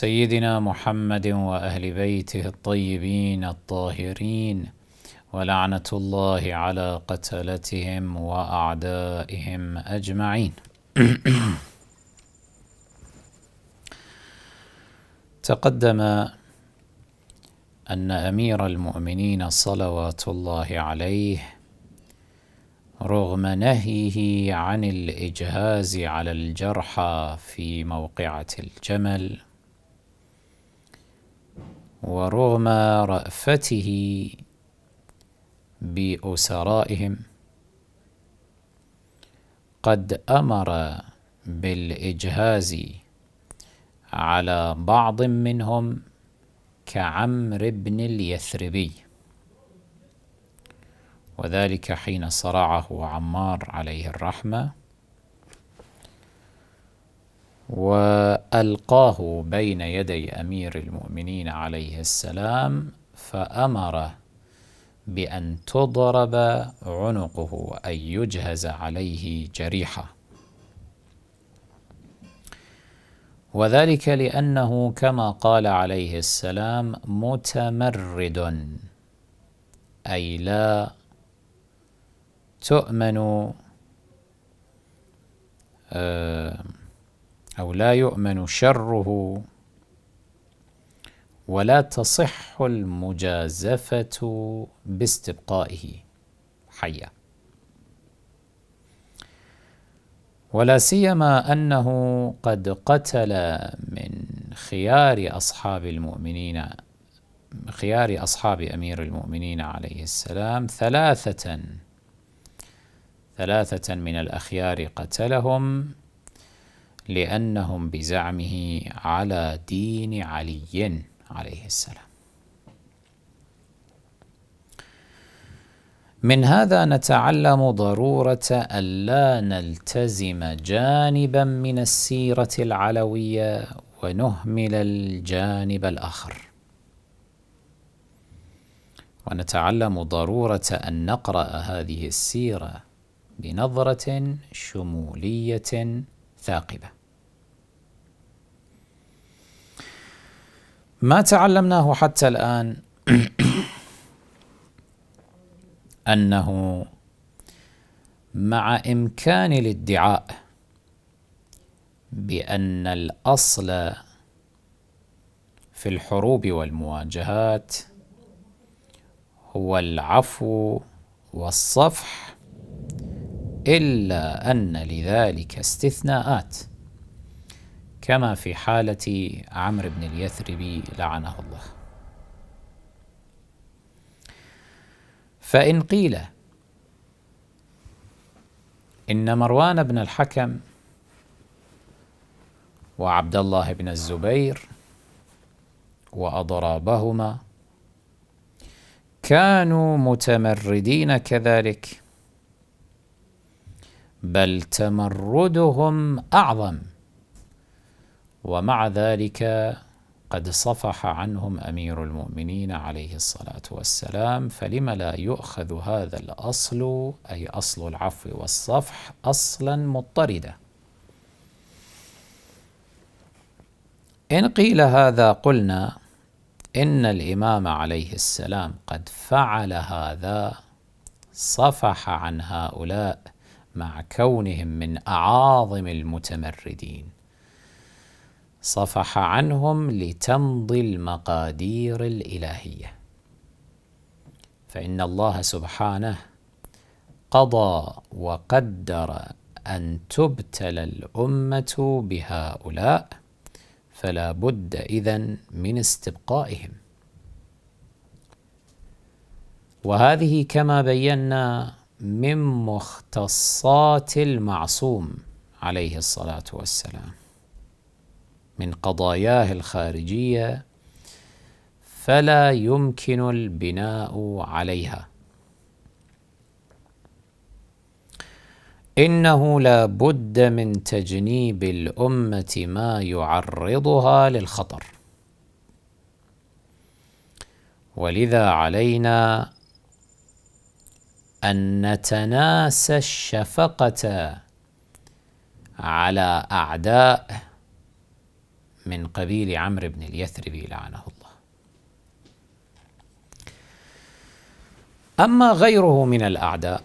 سيدنا محمد واهل بيته الطيبين الطاهرين ولعنه الله على قتلتهم واعدائهم اجمعين تقدم ان امير المؤمنين صلوات الله عليه رغم نهيه عن الاجهاز على الجرحى في موقعه الجمل ورغم رأفته بأسرائهم قد أمر بالإجهاز على بعض منهم كعمر بن اليثربي وذلك حين صرعه عمار عليه الرحمه والقاه بين يدي امير المؤمنين عليه السلام فامر بان تضرب عنقه اي يجهز عليه جريحه وذلك لانه كما قال عليه السلام متمرد اي لا تؤمن آه أو لا يؤمن شره ولا تصح المجازفة باستبقائه حيا ولا سيما أنه قد قتل من خيار أصحاب المؤمنين خيار أصحاب أمير المؤمنين عليه السلام ثلاثة ثلاثة من الأخيار قتلهم لأنهم بزعمه على دين علي عليه السلام من هذا نتعلم ضرورة ألا نلتزم جانبا من السيرة العلوية ونهمل الجانب الآخر ونتعلم ضرورة أن نقرأ هذه السيرة بنظرة شمولية ثاقبه ما تعلمناه حتى الان انه مع امكان الادعاء بان الاصل في الحروب والمواجهات هو العفو والصفح إلا أن لذلك استثناءات كما في حالة عمرو بن اليثربي لعنه الله فإن قيل إن مروان بن الحكم وعبد الله بن الزبير وأضرابهما كانوا متمردين كذلك بل تمردهم أعظم ومع ذلك قد صفح عنهم أمير المؤمنين عليه الصلاة والسلام فلم لا يؤخذ هذا الأصل أي أصل العفو والصفح أصلا مضطردا إن قيل هذا قلنا إن الإمام عليه السلام قد فعل هذا صفح عن هؤلاء مع كونهم من أعاظم المتمردين صفح عنهم لتمضي المقادير الإلهية فإن الله سبحانه قضى وقدر أن تبتلى الأمة بهؤلاء فلا بد إذن من استبقائهم وهذه كما بينا من مختصات المعصوم عليه الصلاة والسلام من قضاياه الخارجية فلا يمكن البناء عليها إنه لا بد من تجنيب الأمة ما يعرضها للخطر ولذا علينا أن نتناسى الشفقة على أعداء من قبيل عمرو بن اليثربي لعنه الله أما غيره من الأعداء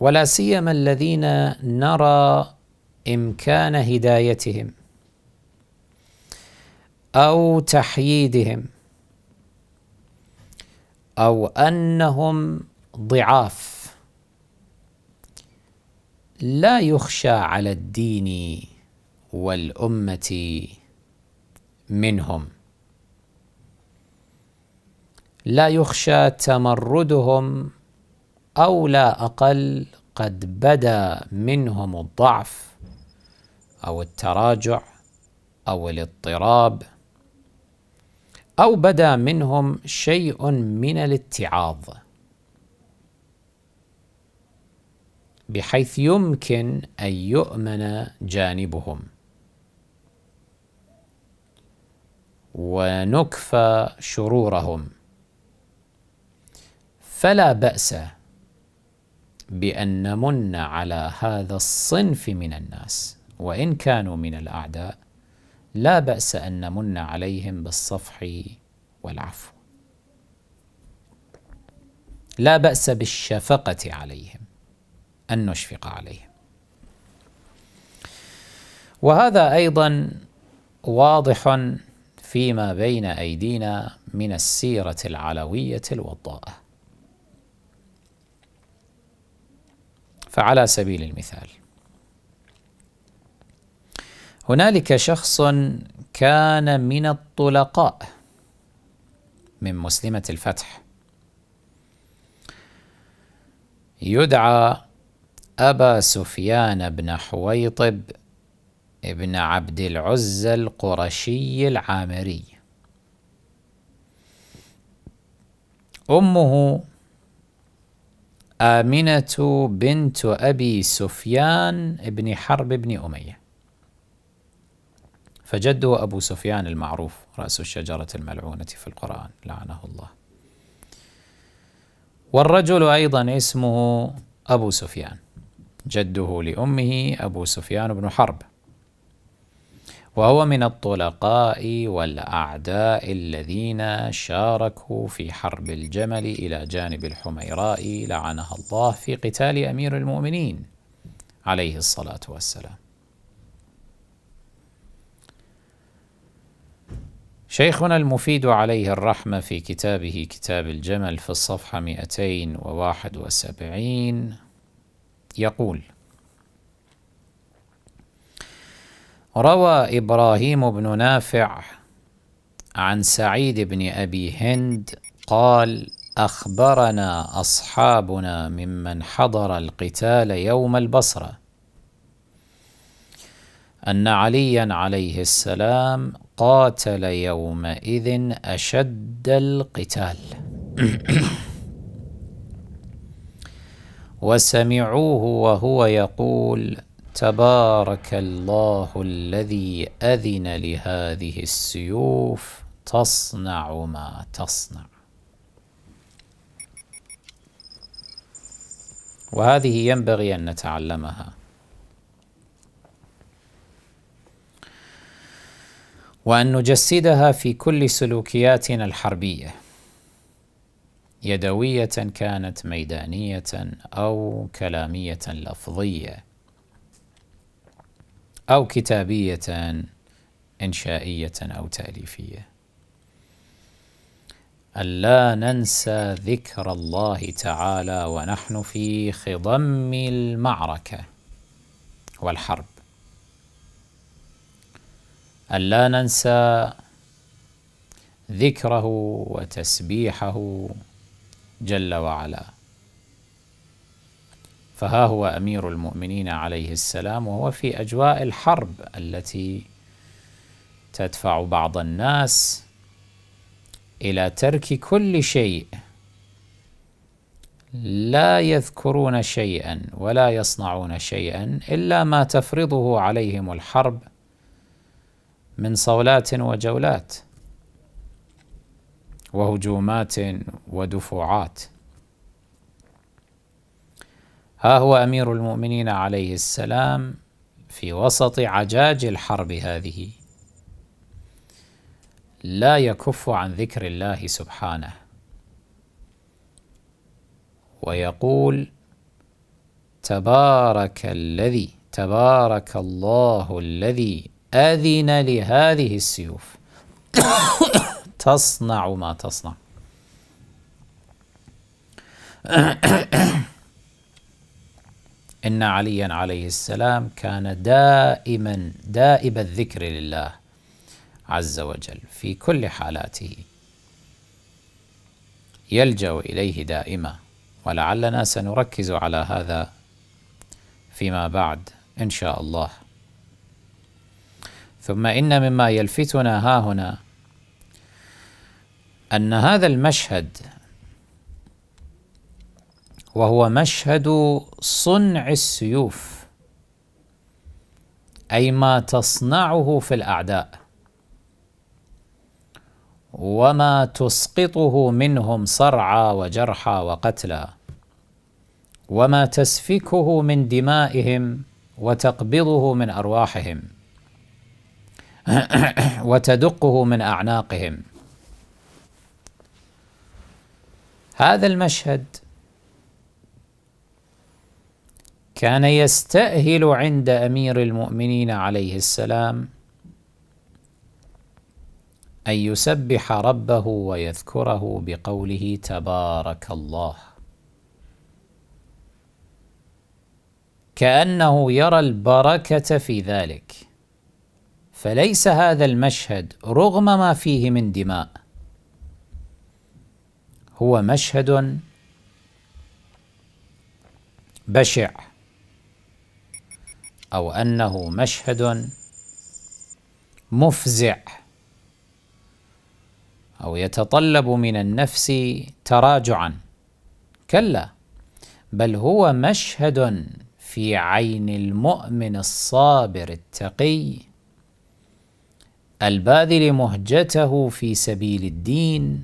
ولا سيما الذين نرى إمكان هدايتهم أو تحييدهم أو أنهم ضعاف لا يخشى على الدين والأمة منهم لا يخشى تمردهم أو لا أقل قد بدا منهم الضعف أو التراجع أو الاضطراب أو بدا منهم شيء من الاتعاظ بحيث يمكن أن يؤمن جانبهم ونكفى شرورهم فلا بأس بأن نمن على هذا الصنف من الناس وإن كانوا من الأعداء لا بأس أن نمن عليهم بالصفح والعفو لا بأس بالشفقة عليهم أن نشفق عليهم وهذا أيضا واضح فيما بين أيدينا من السيرة العلوية الوضاءة فعلى سبيل المثال هنالك شخص كان من الطلقاء من مسلمة الفتح يدعى أبا سفيان بن حويطب بن عبد العزى القرشي العامري أمه آمنة بنت أبي سفيان بن حرب بن أمية فجده أبو سفيان المعروف رأس الشجرة الملعونة في القرآن لعنه الله والرجل أيضا اسمه أبو سفيان جده لأمه أبو سفيان بن حرب وهو من الطلقاء والأعداء الذين شاركوا في حرب الجمل إلى جانب الحميراء لعنها الله في قتال أمير المؤمنين عليه الصلاة والسلام شيخنا المفيد عليه الرحمة في كتابه كتاب الجمل في الصفحة 271 يقول روى إبراهيم بن نافع عن سعيد بن أبي هند قال أخبرنا أصحابنا ممن حضر القتال يوم البصرة أن عليا عليه السلام قاتل يومئذ أشد القتال وسمعوه وهو يقول تبارك الله الذي أذن لهذه السيوف تصنع ما تصنع وهذه ينبغي أن نتعلمها وأن نجسدها في كل سلوكياتنا الحربية يدوية كانت ميدانية أو كلامية لفظية أو كتابية إنشائية أو تأليفية ألا ننسى ذكر الله تعالى ونحن في خضم المعركة والحرب ألا ننسى ذكره وتسبيحه جل وعلا فها هو أمير المؤمنين عليه السلام وهو في أجواء الحرب التي تدفع بعض الناس إلى ترك كل شيء لا يذكرون شيئا ولا يصنعون شيئا إلا ما تفرضه عليهم الحرب من صولات وجولات وهجومات ودفوعات ها هو امير المؤمنين عليه السلام في وسط عجاج الحرب هذه لا يكف عن ذكر الله سبحانه ويقول تبارك الذي تبارك الله الذي أذن لهذه السيوف تصنع ما تصنع إن عليا عليه السلام كان دائما دائب الذكر لله عز وجل في كل حالاته يلجأ إليه دائما ولعلنا سنركز على هذا فيما بعد إن شاء الله ثم إن مما يلفتنا ها هنا أن هذا المشهد وهو مشهد صنع السيوف أي ما تصنعه في الأعداء وما تسقطه منهم صرعى وجرحى وقتلى وما تسفكه من دمائهم وتقبضه من أرواحهم وتدقه من أعناقهم هذا المشهد كان يستأهل عند أمير المؤمنين عليه السلام أن يسبح ربه ويذكره بقوله تبارك الله كأنه يرى البركة في ذلك فليس هذا المشهد رغم ما فيه من دماء هو مشهد بشع او انه مشهد مفزع او يتطلب من النفس تراجعا كلا بل هو مشهد في عين المؤمن الصابر التقي الباذل مهجته في سبيل الدين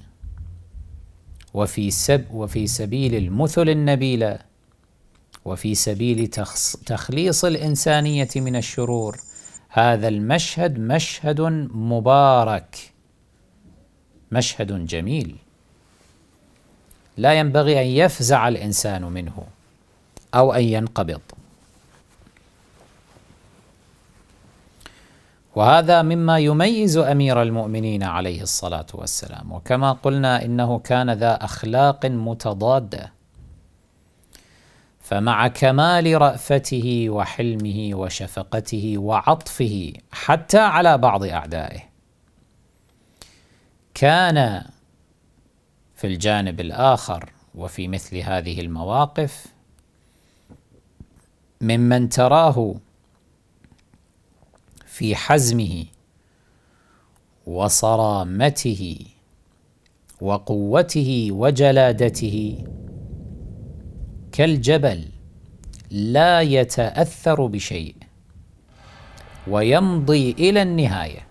وفي سب وفي سبيل المثل النبيله وفي سبيل تخليص الانسانيه من الشرور هذا المشهد مشهد مبارك مشهد جميل لا ينبغي ان يفزع الانسان منه او ان ينقبض وهذا مما يميز امير المؤمنين عليه الصلاه والسلام وكما قلنا انه كان ذا اخلاق متضاده فمع كمال رافته وحلمه وشفقته وعطفه حتى على بعض اعدائه كان في الجانب الاخر وفي مثل هذه المواقف ممن تراه في حزمه وصرامته وقوته وجلادته كالجبل لا يتاثر بشيء ويمضي الى النهايه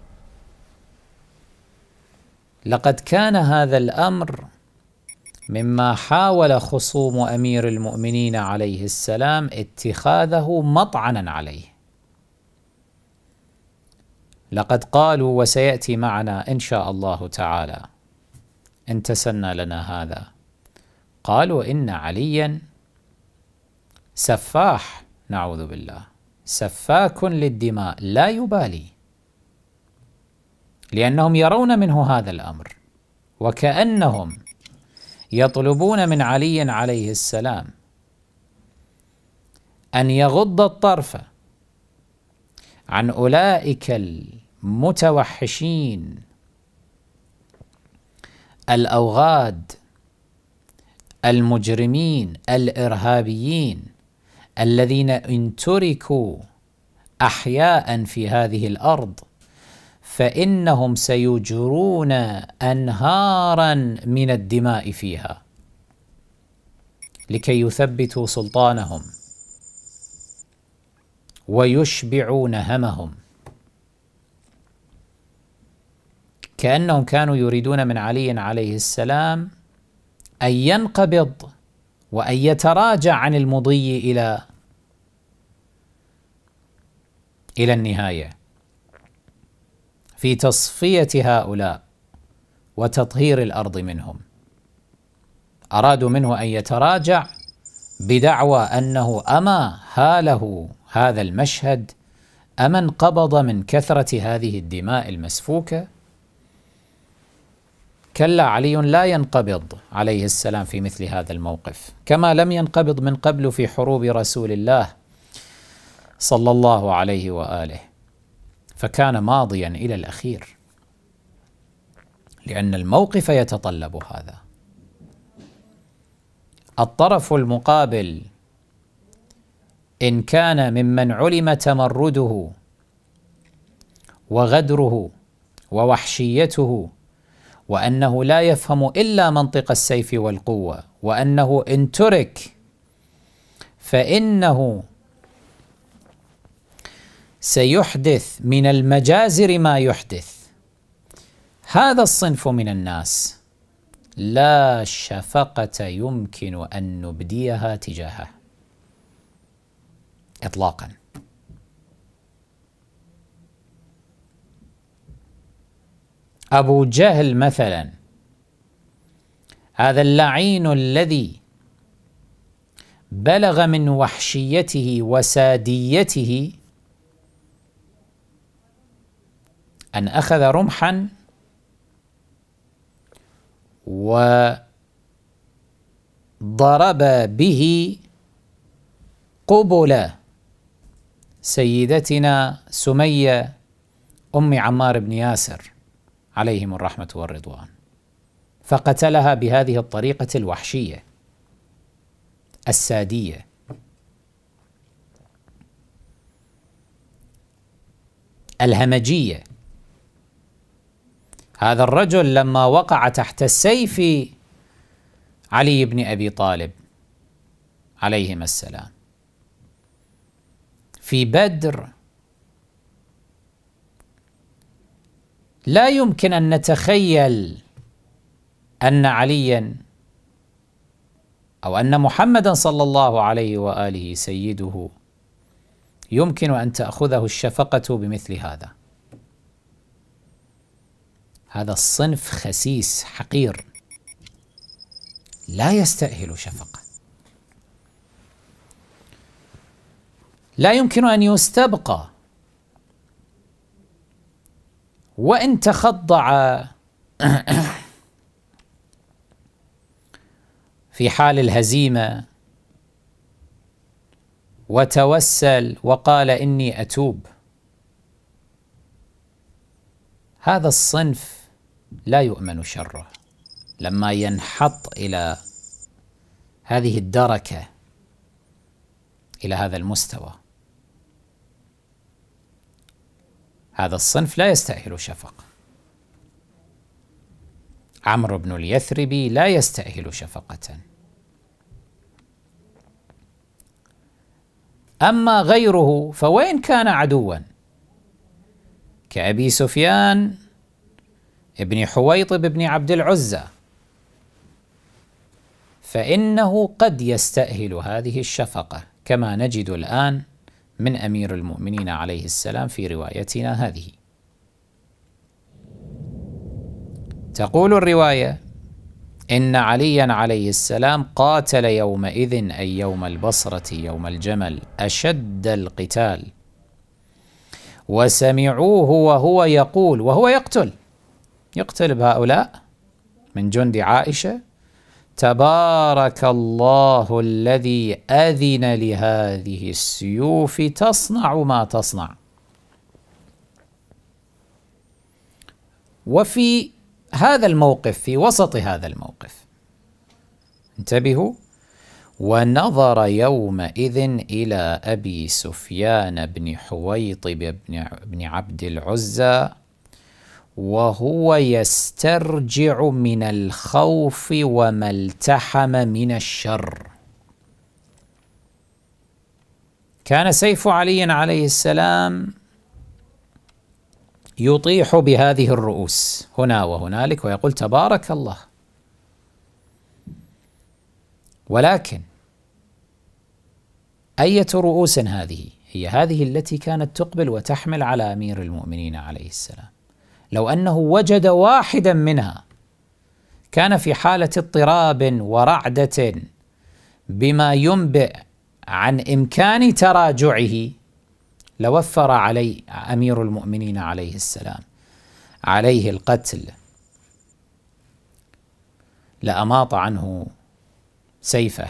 لقد كان هذا الامر مما حاول خصوم امير المؤمنين عليه السلام اتخاذه مطعنا عليه لقد قالوا وسيأتي معنا إن شاء الله تعالى إن تسنى لنا هذا قالوا إن عليا سفاح نعوذ بالله سفاك للدماء لا يبالي لأنهم يرون منه هذا الأمر وكأنهم يطلبون من علي عليه السلام أن يغض الطرف عن أولئك ال متوحشين الأوغاد المجرمين الإرهابيين الذين إن تركوا أحياء في هذه الأرض فإنهم سيجرون أنهارا من الدماء فيها لكي يثبتوا سلطانهم ويشبعوا نهمهم كأنهم كانوا يريدون من علي عليه السلام أن ينقبض وأن يتراجع عن المضي إلى إلى النهاية في تصفية هؤلاء وتطهير الأرض منهم أرادوا منه أن يتراجع بدعوى أنه أما هاله هذا المشهد أما انقبض من كثرة هذه الدماء المسفوكة كلا علي لا ينقبض عليه السلام في مثل هذا الموقف كما لم ينقبض من قبل في حروب رسول الله صلى الله عليه واله فكان ماضيا الى الاخير لان الموقف يتطلب هذا الطرف المقابل ان كان ممن علم تمرده وغدره ووحشيته وأنه لا يفهم إلا منطق السيف والقوة وأنه إن ترك فإنه سيحدث من المجازر ما يحدث هذا الصنف من الناس لا شفقة يمكن أن نبديها تجاهه إطلاقاً أبو جهل مثلا هذا اللعين الذي بلغ من وحشيته وساديته أن أخذ رمحا وضرب به قبل سيدتنا سمية أم عمار بن ياسر عليهم الرحمه والرضوان فقتلها بهذه الطريقه الوحشيه الساديه الهمجيه هذا الرجل لما وقع تحت السيف علي بن ابي طالب عليهما السلام في بدر لا يمكن أن نتخيل أن عليا أو أن محمدا صلى الله عليه وآله سيده يمكن أن تأخذه الشفقة بمثل هذا هذا الصنف خسيس حقير لا يستأهل شفقة لا يمكن أن يستبقى وإن تخضع في حال الهزيمة وتوسل وقال إني أتوب هذا الصنف لا يؤمن شره لما ينحط إلى هذه الدركة إلى هذا المستوى هذا الصنف لا يستأهل شفقة عمرو بن اليثربي لا يستأهل شفقة أما غيره فوين كان عدوا كأبي سفيان ابن حويطب بن عبد العزى فإنه قد يستأهل هذه الشفقة كما نجد الآن من أمير المؤمنين عليه السلام في روايتنا هذه تقول الرواية إن عليا عليه السلام قاتل يومئذ أي يوم البصرة يوم الجمل أشد القتال وسمعوه وهو يقول وهو يقتل يقتل بهؤلاء من جند عائشة تبارك الله الذي أذن لهذه السيوف تصنع ما تصنع وفي هذا الموقف في وسط هذا الموقف انتبهوا ونظر يومئذ إلى أبي سفيان بن حويطب بن عبد العزى وهو يسترجع من الخوف وما التحم من الشر كان سيف علي عليه السلام يطيح بهذه الرؤوس هنا وهنالك ويقول تبارك الله ولكن أية رؤوس هذه هي هذه التي كانت تقبل وتحمل على أمير المؤمنين عليه السلام لو انه وجد واحدا منها كان في حاله اضطراب ورعده بما ينبئ عن امكان تراجعه لوفر علي امير المؤمنين عليه السلام عليه القتل لاماط عنه سيفه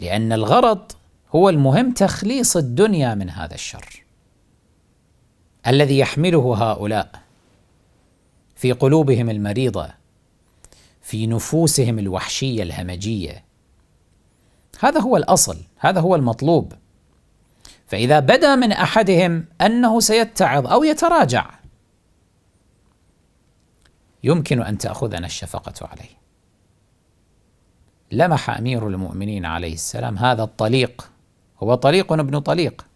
لان الغرض هو المهم تخليص الدنيا من هذا الشر الذي يحمله هؤلاء في قلوبهم المريضه في نفوسهم الوحشيه الهمجيه هذا هو الاصل هذا هو المطلوب فاذا بدا من احدهم انه سيتعظ او يتراجع يمكن ان تاخذنا الشفقه عليه لمح امير المؤمنين عليه السلام هذا الطليق هو طليق ابن طليق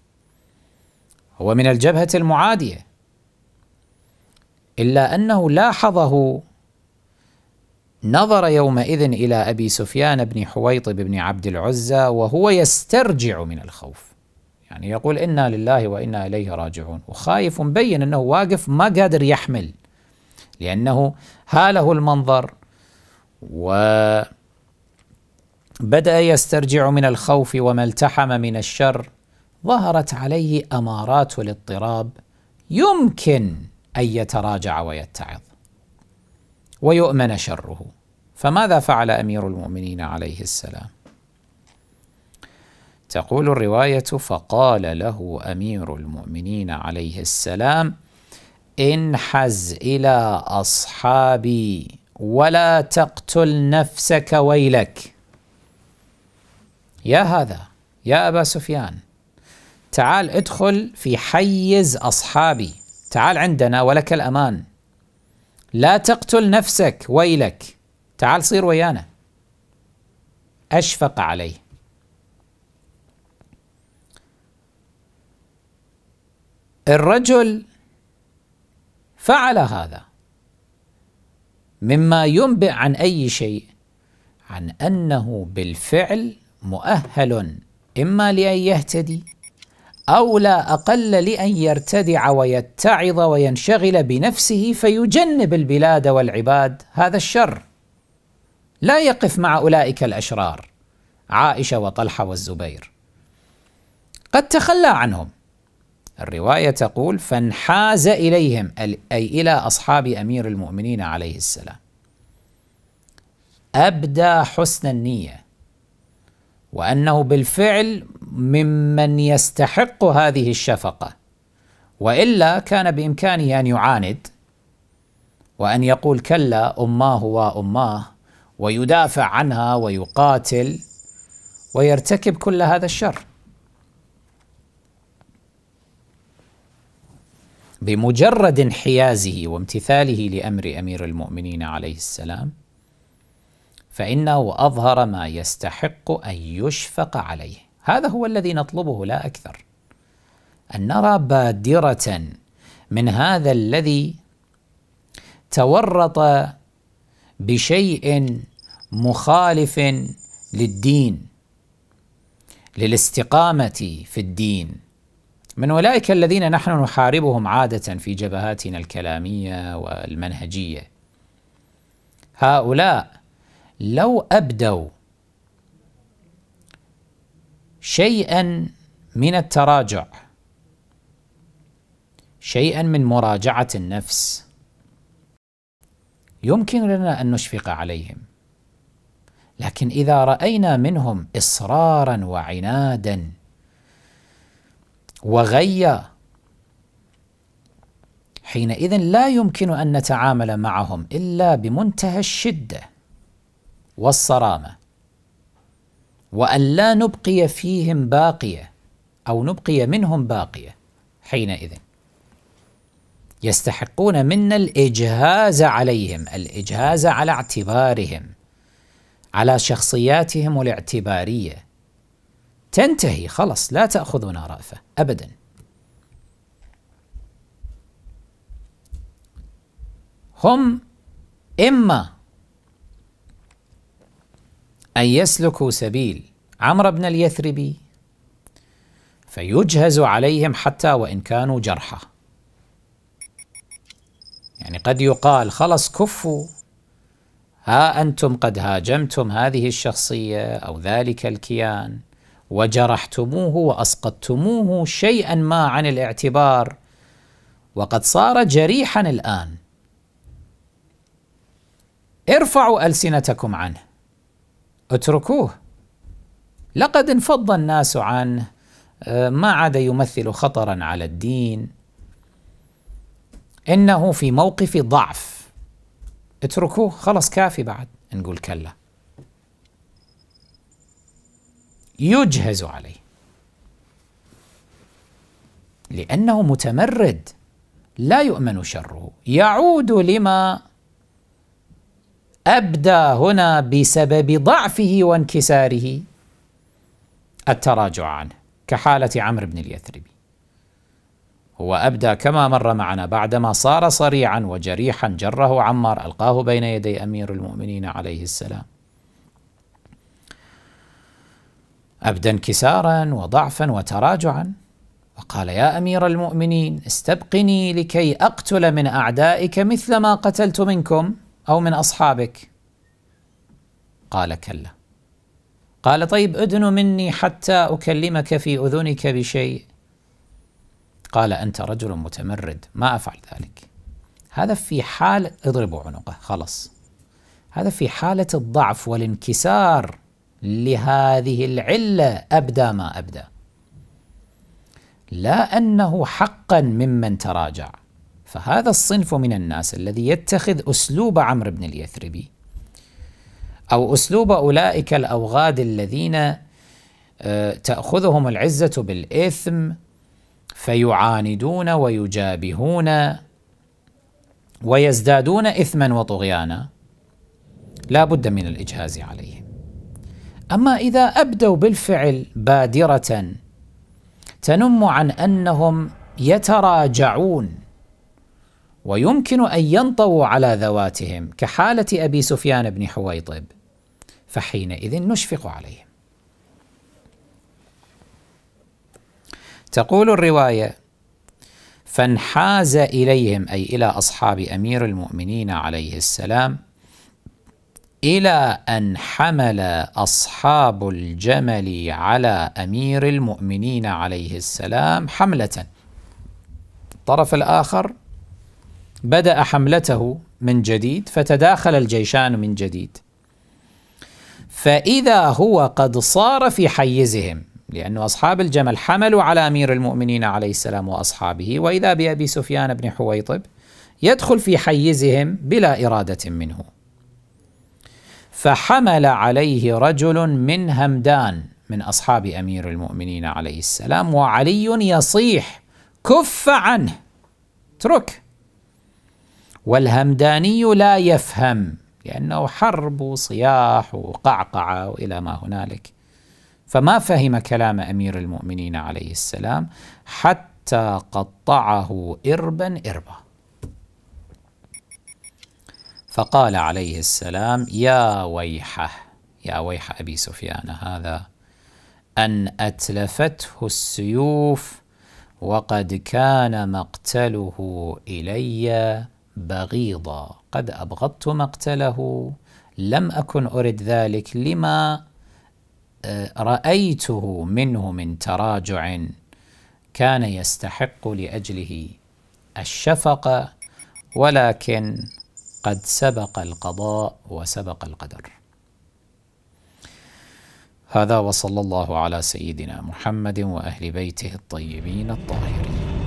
هو من الجبهة المعادية إلا أنه لاحظه نظر يومئذ إلى أبي سفيان بن حويطب بن عبد العزى وهو يسترجع من الخوف يعني يقول إنا لله وإنا إليه راجعون وخايف مبين أنه واقف ما قادر يحمل لأنه هاله المنظر وبدأ يسترجع من الخوف وما التحم من الشر ظهرت عليه امارات الاضطراب يمكن ان يتراجع ويتعظ ويؤمن شره فماذا فعل امير المؤمنين عليه السلام تقول الروايه فقال له امير المؤمنين عليه السلام انحز الى اصحابي ولا تقتل نفسك ويلك يا هذا يا ابا سفيان تعال ادخل في حيز أصحابي تعال عندنا ولك الأمان لا تقتل نفسك ويلك تعال صير ويانا أشفق عليه الرجل فعل هذا مما ينبئ عن أي شيء عن أنه بالفعل مؤهل إما لأن يهتدي أو لا أقل لأن يرتدع ويتعظ وينشغل بنفسه فيجنب البلاد والعباد هذا الشر لا يقف مع أولئك الأشرار عائشة وطلحة والزبير قد تخلى عنهم الرواية تقول فانحاز إليهم أي إلى أصحاب أمير المؤمنين عليه السلام أبدى حسن النية وانه بالفعل ممن يستحق هذه الشفقه والا كان بامكانه ان يعاند وان يقول كلا اماه واماه ويدافع عنها ويقاتل ويرتكب كل هذا الشر بمجرد انحيازه وامتثاله لامر امير المؤمنين عليه السلام فإنه أظهر ما يستحق أن يشفق عليه هذا هو الذي نطلبه لا أكثر أن نرى بادرة من هذا الذي تورط بشيء مخالف للدين للاستقامة في الدين من أولئك الذين نحن نحاربهم عادة في جبهاتنا الكلامية والمنهجية هؤلاء لو أبدوا شيئا من التراجع شيئا من مراجعة النفس يمكن لنا أن نشفق عليهم لكن إذا رأينا منهم إصرارا وعنادا وغيا حينئذ لا يمكن أن نتعامل معهم إلا بمنتهى الشدة والصرامة وأن لا نبقي فيهم باقية أو نبقي منهم باقية حينئذ يستحقون منا الإجهاز عليهم الإجهاز على اعتبارهم على شخصياتهم الاعتبارية تنتهي خلص لا تأخذنا رأفة أبدا هم إما أن يسلكوا سبيل عمرو بن اليثربي فيجهز عليهم حتى وإن كانوا جرحى يعني قد يقال خلص كفوا ها أنتم قد هاجمتم هذه الشخصية أو ذلك الكيان وجرحتموه وأسقطتموه شيئا ما عن الاعتبار وقد صار جريحا الآن ارفعوا ألسنتكم عنه اتركوه لقد انفض الناس عنه آه، ما عاد يمثل خطرا على الدين انه في موقف ضعف اتركوه خلص كافي بعد نقول كلا يجهز عليه لانه متمرد لا يؤمن شره يعود لما أبدى هنا بسبب ضعفه وانكساره التراجع عنه كحالة عمرو بن اليثربي هو أبدى كما مر معنا بعدما صار صريعا وجريحا جره عمار ألقاه بين يدي أمير المؤمنين عليه السلام أبدى انكسارا وضعفا وتراجعا وقال يا أمير المؤمنين استبقني لكي أقتل من أعدائك مثل ما قتلت منكم أو من أصحابك قال كلا قال طيب أدن مني حتى أكلمك في أذنك بشيء قال أنت رجل متمرد ما أفعل ذلك هذا في حال اضربوا عنقه خلص هذا في حالة الضعف والانكسار لهذه العلة أبدى ما أبدى لا أنه حقا ممن تراجع فهذا الصنف من الناس الذي يتخذ أسلوب عمرو بن اليثربي أو أسلوب أولئك الأوغاد الذين آه، تأخذهم العزة بالإثم فيعاندون ويجابهون ويزدادون إثما وطغيانا لا بد من الإجهاز عليهم أما إذا أبدوا بالفعل بادرة تنم عن أنهم يتراجعون ويمكن أن ينطووا على ذواتهم كحالة أبي سفيان بن حويطب فحينئذ نشفق عليهم تقول الرواية فانحاز إليهم أي إلى أصحاب أمير المؤمنين عليه السلام إلى أن حمل أصحاب الجمل على أمير المؤمنين عليه السلام حملة الطرف الآخر بدأ حملته من جديد فتداخل الجيشان من جديد فإذا هو قد صار في حيزهم لأن أصحاب الجمل حملوا على أمير المؤمنين عليه السلام وأصحابه وإذا بأبي سفيان بن حويطب يدخل في حيزهم بلا إرادة منه فحمل عليه رجل من همدان من أصحاب أمير المؤمنين عليه السلام وعلي يصيح كف عنه اترك والهمداني لا يفهم لأنه حرب وصياح وقعقعة وإلى ما هنالك فما فهم كلام أمير المؤمنين عليه السلام حتى قطعه إربا إربا فقال عليه السلام يا ويحه يا ويح أبي سفيان هذا أن أتلفته السيوف وقد كان مقتله إليّ بغيضا قد أبغضت مقتله لم أكن أرد ذلك لما آه، رأيته منه من تراجع كان يستحق لأجله الشفقة ولكن قد سبق القضاء وسبق القدر هذا وصلى الله على سيدنا محمد وأهل بيته الطيبين الطاهرين